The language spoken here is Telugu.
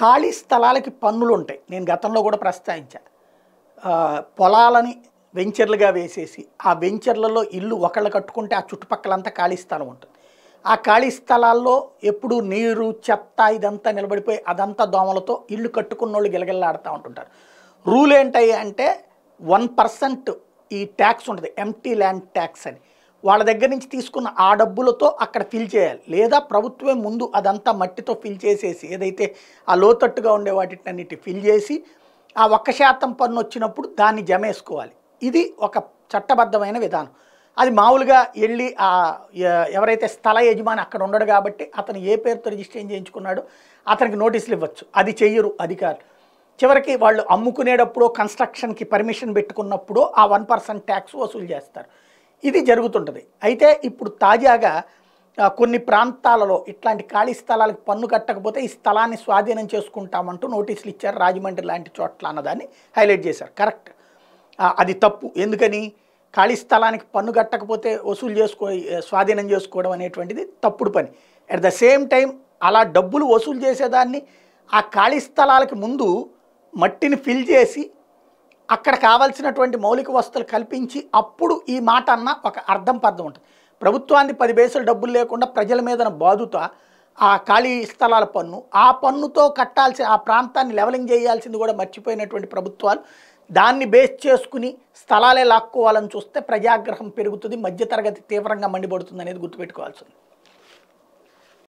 ఖాళీ స్థలాలకి పన్నులు ఉంటాయి నేను గతంలో కూడా ప్రస్తావించా పొలాలని వెంచర్లుగా వేసేసి ఆ వెంచర్లలో ఇల్లు ఒకళ్ళు కట్టుకుంటే ఆ చుట్టుపక్కలంతా ఖాళీ స్థలం ఉంటుంది ఆ ఖాళీ స్థలాల్లో ఎప్పుడు నీరు చెత్త ఇదంతా నిలబడిపోయి అదంతా దోమలతో ఇల్లు కట్టుకున్న వాళ్ళు గిలగిల్లాడుతూ ఉంటుంటారు రూల్ ఏంటి అంటే వన్ పర్సెంట్ ఈ ట్యాక్స్ ఉంటుంది ఎంటీ ల్యాండ్ ట్యాక్స్ అని వాళ్ళ దగ్గర నుంచి తీసుకున్న ఆ డబ్బులతో అక్కడ ఫిల్ చేయాలి లేదా ప్రభుత్వమే ముందు అదంతా మట్టితో ఫిల్ చేసేసి ఏదైతే ఆ లోతట్టుగా ఉండే వాటిని ఫిల్ చేసి ఆ ఒక్క శాతం పన్ను వచ్చినప్పుడు దాన్ని జమేసుకోవాలి ఇది ఒక చట్టబద్ధమైన విధానం అది మామూలుగా వెళ్ళి ఆ ఎవరైతే స్థల యజమాని అక్కడ ఉండడు కాబట్టి అతను ఏ పేరుతో రిజిస్ట్రేషన్ చేయించుకున్నాడో అతనికి నోటీసులు ఇవ్వచ్చు అది చెయ్యరు అధికారులు చివరికి వాళ్ళు అమ్ముకునేటప్పుడు కన్స్ట్రక్షన్కి పర్మిషన్ పెట్టుకున్నప్పుడు ఆ వన్ పర్సెంట్ ట్యాక్స్ వసూలు చేస్తారు ఇది జరుగుతుంటుంది అయితే ఇప్పుడు తాజాగా కొన్ని ప్రాంతాలలో ఇట్లాంటి ఖాళీ స్థలాలకు పన్ను కట్టకపోతే ఈ స్థలాన్ని స్వాధీనం చేసుకుంటామంటూ నోటీసులు ఇచ్చారు రాజమండ్రి లాంటి చోట్ల అన్నదాన్ని హైలైట్ చేశారు కరెక్ట్ అది తప్పు ఎందుకని ఖాళీ స్థలానికి పన్ను కట్టకపోతే వసూలు చేసుకో స్వాధీనం చేసుకోవడం అనేటువంటిది తప్పుడు పని అట్ ద సేమ్ టైం అలా డబ్బులు వసూలు చేసేదాన్ని ఆ ఖాళీ స్థలాలకి ముందు మట్టిని ఫిల్ చేసి అక్కడ కావాల్సినటువంటి మౌలిక వసతులు కల్పించి అప్పుడు ఈ మాట అన్న ఒక అర్థం పర్థం ఉంటుంది ప్రభుత్వాన్ని పది బేసులు డబ్బులు లేకుండా ప్రజల మీదన బాధుత ఆ ఖాళీ స్థలాల పన్ను ఆ పన్నుతో కట్టాల్సిన ఆ ప్రాంతాన్ని లెవలింగ్ చేయాల్సింది కూడా మర్చిపోయినటువంటి ప్రభుత్వాలు దాన్ని బేస్ చేసుకుని స్థలాలే లాక్కోవాలని చూస్తే ప్రజాగ్రహం పెరుగుతుంది మధ్యతరగతి తీవ్రంగా మండిపడుతుంది అనేది గుర్తుపెట్టుకోవాల్సింది